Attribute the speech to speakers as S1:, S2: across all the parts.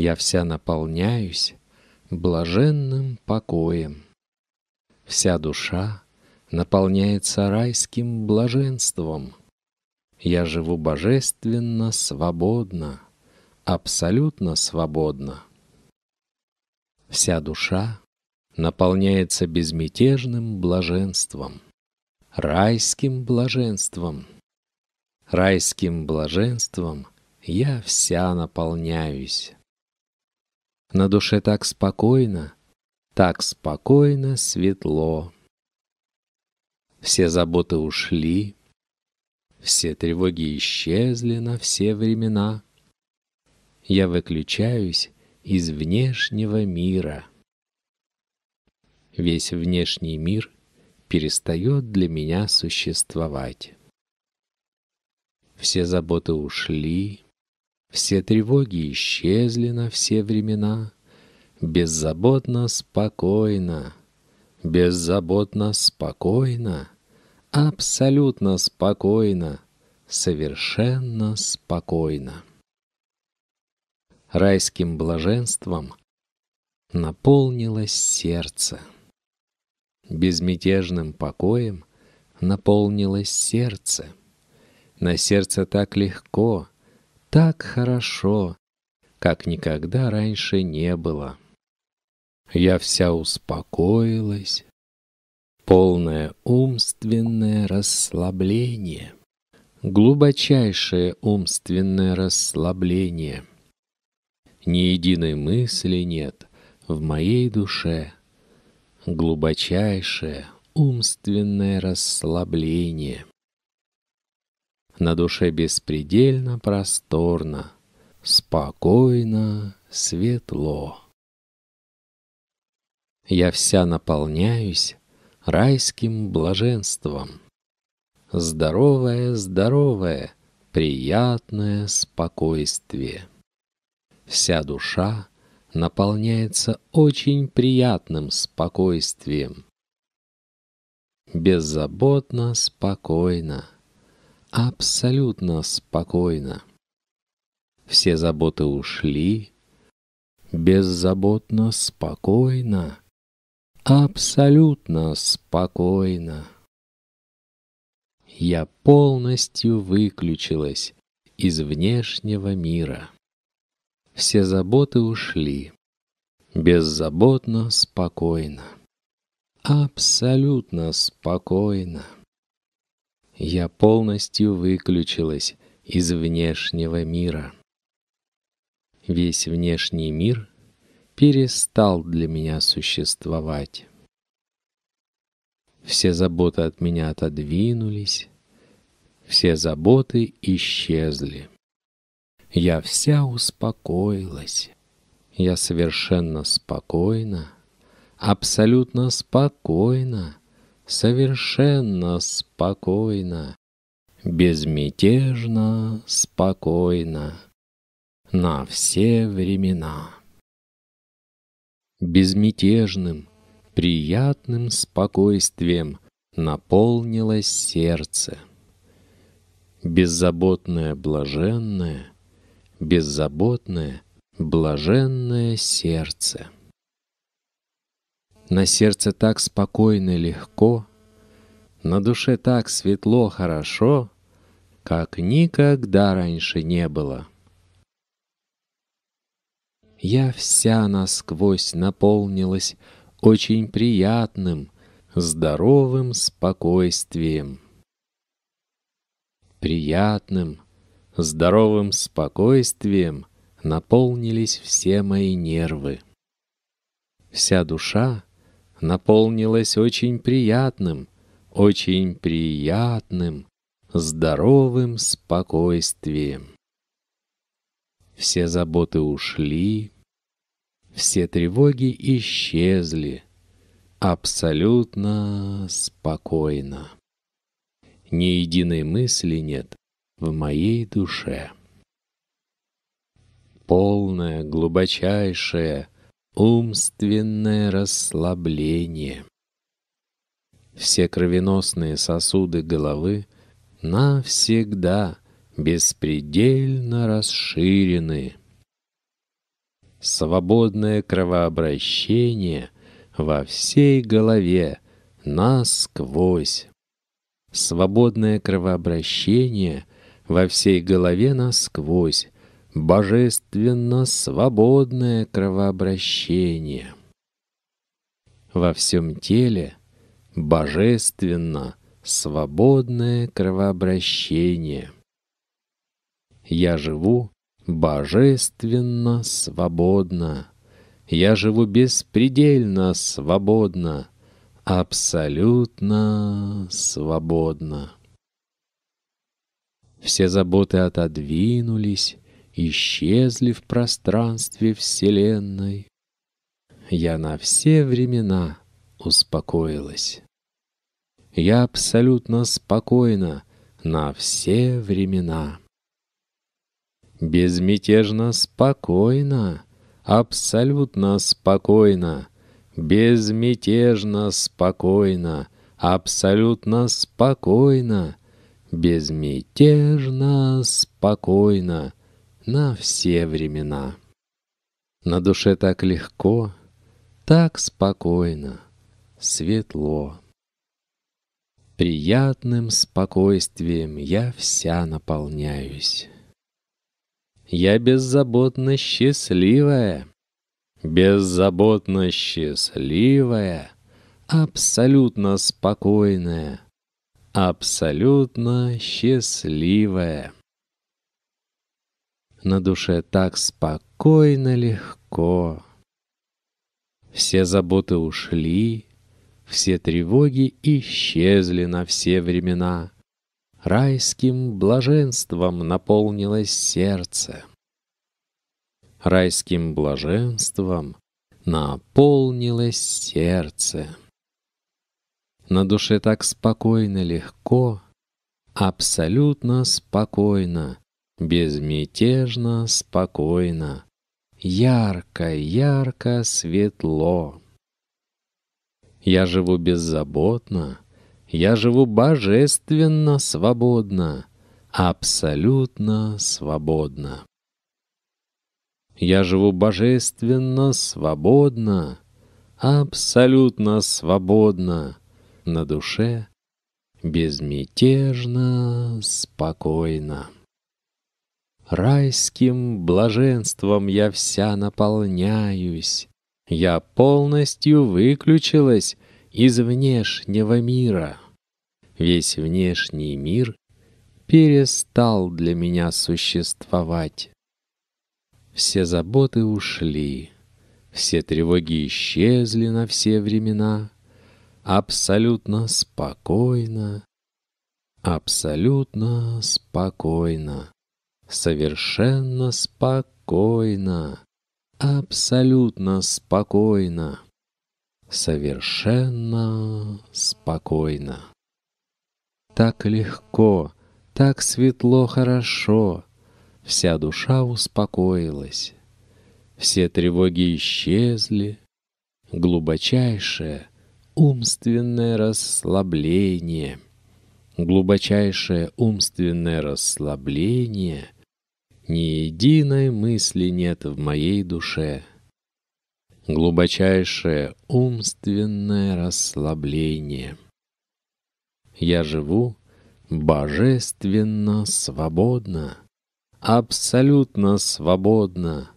S1: я вся наполняюсь блаженным покоем. Вся душа наполняется райским блаженством. Я живу божественно свободно, абсолютно свободно. Вся душа наполняется безмятежным блаженством, райским блаженством. Райским блаженством я вся наполняюсь. На душе так спокойно, так спокойно, светло. Все заботы ушли, все тревоги исчезли на все времена. Я выключаюсь из внешнего мира. Весь внешний мир перестает для меня существовать. Все заботы ушли, все тревоги исчезли на все времена. Беззаботно, спокойно, беззаботно, спокойно, абсолютно спокойно, совершенно спокойно. Райским блаженством наполнилось сердце. Безмятежным покоем наполнилось сердце. На сердце так легко, так хорошо, как никогда раньше не было. Я вся успокоилась, полное умственное расслабление, глубочайшее умственное расслабление. Ни единой мысли нет в моей душе, глубочайшее умственное расслабление. На душе беспредельно просторно, спокойно, светло. Я вся наполняюсь райским блаженством. Здоровое, здоровое, приятное спокойствие. Вся душа наполняется очень приятным спокойствием. Беззаботно, спокойно абсолютно спокойно. Все заботы ушли, беззаботно спокойно, абсолютно спокойно. Я полностью выключилась из внешнего мира. Все заботы ушли, беззаботно спокойно, абсолютно спокойно я полностью выключилась из внешнего мира. Весь внешний мир перестал для меня существовать. Все заботы от меня отодвинулись, все заботы исчезли. Я вся успокоилась. Я совершенно спокойна, абсолютно спокойна совершенно спокойно, безмятежно спокойно на все времена. Безмятежным, приятным спокойствием наполнилось сердце. Беззаботное, блаженное, беззаботное, блаженное сердце. На сердце так спокойно и легко, На душе так светло хорошо, Как никогда раньше не было. Я вся насквозь наполнилась Очень приятным, здоровым спокойствием. Приятным, здоровым спокойствием наполнились все мои нервы. Вся душа — Наполнилось очень приятным, очень приятным, здоровым спокойствием. Все заботы ушли, все тревоги исчезли, абсолютно спокойно. Ни единой мысли нет в моей душе. Полное, глубочайшее — Умственное расслабление. Все кровеносные сосуды головы навсегда беспредельно расширены. Свободное кровообращение во всей голове насквозь. Свободное кровообращение во всей голове насквозь божественно свободное кровообращение. Во всем теле божественно свободное кровообращение. Я живу божественно свободно. Я живу беспредельно свободно, абсолютно свободно. Все заботы отодвинулись, исчезли в пространстве Вселенной. Я на все времена успокоилась. Я абсолютно спокойна на все времена. Безмятежно спокойно, абсолютно спокойно, безмятежно спокойно, абсолютно спокойно, безмятежно спокойно на все времена. На душе так легко, так спокойно, светло. Приятным спокойствием я вся наполняюсь. Я беззаботно счастливая, беззаботно счастливая, абсолютно спокойная, абсолютно счастливая. На душе так спокойно, легко. Все заботы ушли, все тревоги исчезли на все времена. Райским блаженством наполнилось сердце. Райским блаженством наполнилось сердце. На душе так спокойно, легко, абсолютно спокойно, Безмятежно, спокойно, ярко, ярко, светло. Я живу беззаботно, я живу божественно, свободно, абсолютно свободно. Я живу божественно, свободно, абсолютно свободно, на душе безмятежно, спокойно. Райским блаженством я вся наполняюсь. Я полностью выключилась из внешнего мира. Весь внешний мир перестал для меня существовать. Все заботы ушли, все тревоги исчезли на все времена. Абсолютно спокойно, абсолютно спокойно совершенно спокойно, абсолютно спокойно, совершенно спокойно. Так легко, так светло, хорошо, вся душа успокоилась, все тревоги исчезли, глубочайшее умственное расслабление — глубочайшее умственное расслабление ни единой мысли нет в моей душе. Глубочайшее умственное расслабление. Я живу божественно свободно, абсолютно свободно.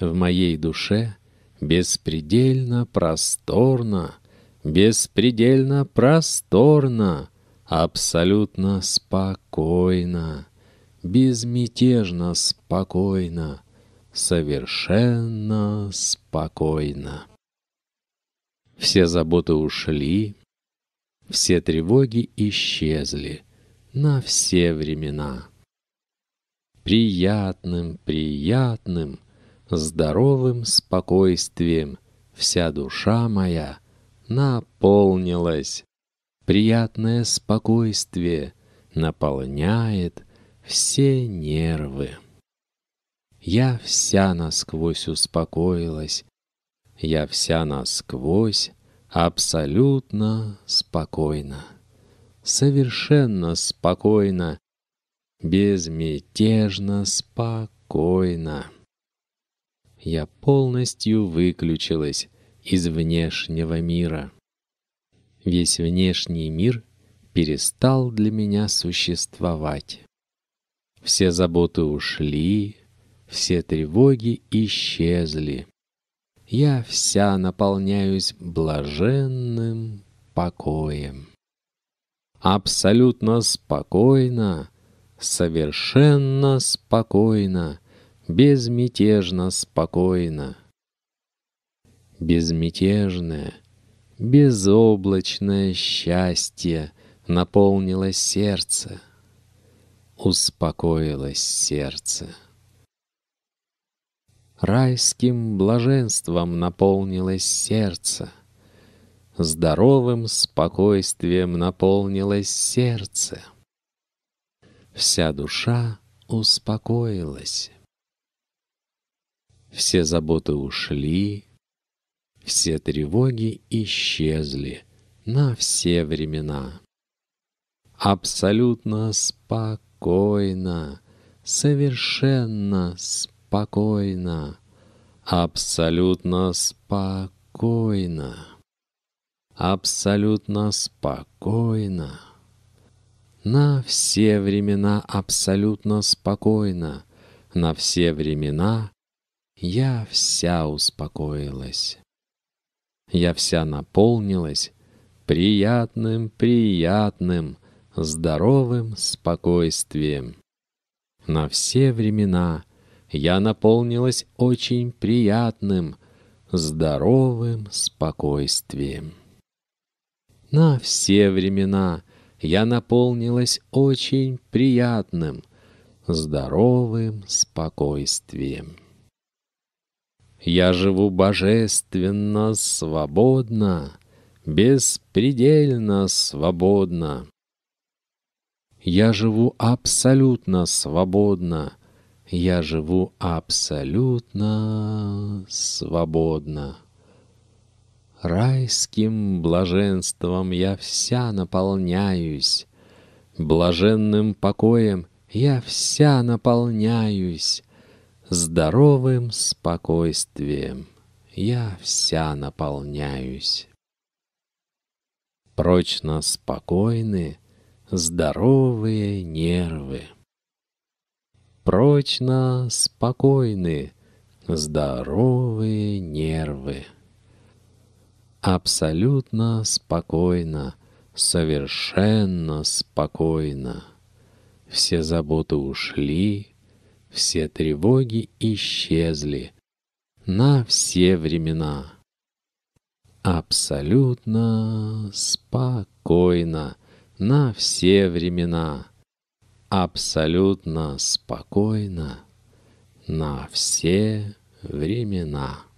S1: В моей душе беспредельно просторно, беспредельно просторно, абсолютно спокойно безмятежно спокойно, совершенно спокойно. Все заботы ушли, все тревоги исчезли на все времена. Приятным, приятным, здоровым спокойствием вся душа моя наполнилась. Приятное спокойствие наполняет все нервы. Я вся насквозь успокоилась, я вся насквозь абсолютно спокойна, совершенно спокойна, безмятежно спокойна. Я полностью выключилась из внешнего мира. Весь внешний мир перестал для меня существовать. Все заботы ушли, все тревоги исчезли. Я вся наполняюсь блаженным покоем. Абсолютно спокойно, совершенно спокойно, безмятежно спокойно. Безмятежное, безоблачное счастье наполнило сердце — успокоилось сердце. Райским блаженством наполнилось сердце, здоровым спокойствием наполнилось сердце. Вся душа успокоилась. Все заботы ушли, все тревоги исчезли на все времена. Абсолютно спокойно спокойно, совершенно спокойно, абсолютно спокойно, абсолютно спокойно. На все времена абсолютно спокойно, на все времена я вся успокоилась. Я вся наполнилась приятным, приятным, здоровым спокойствием. На все времена я наполнилась очень приятным, здоровым спокойствием. На все времена я наполнилась очень приятным, здоровым спокойствием. Я живу божественно, свободно, беспредельно свободно. Я живу абсолютно свободно. Я живу абсолютно свободно. Райским блаженством я вся наполняюсь, Блаженным покоем я вся наполняюсь, Здоровым спокойствием я вся наполняюсь. Прочно спокойны здоровые нервы. Прочно спокойны здоровые нервы. Абсолютно спокойно, совершенно спокойно. Все заботы ушли, все тревоги исчезли на все времена. Абсолютно спокойно на все времена, абсолютно спокойно на все времена.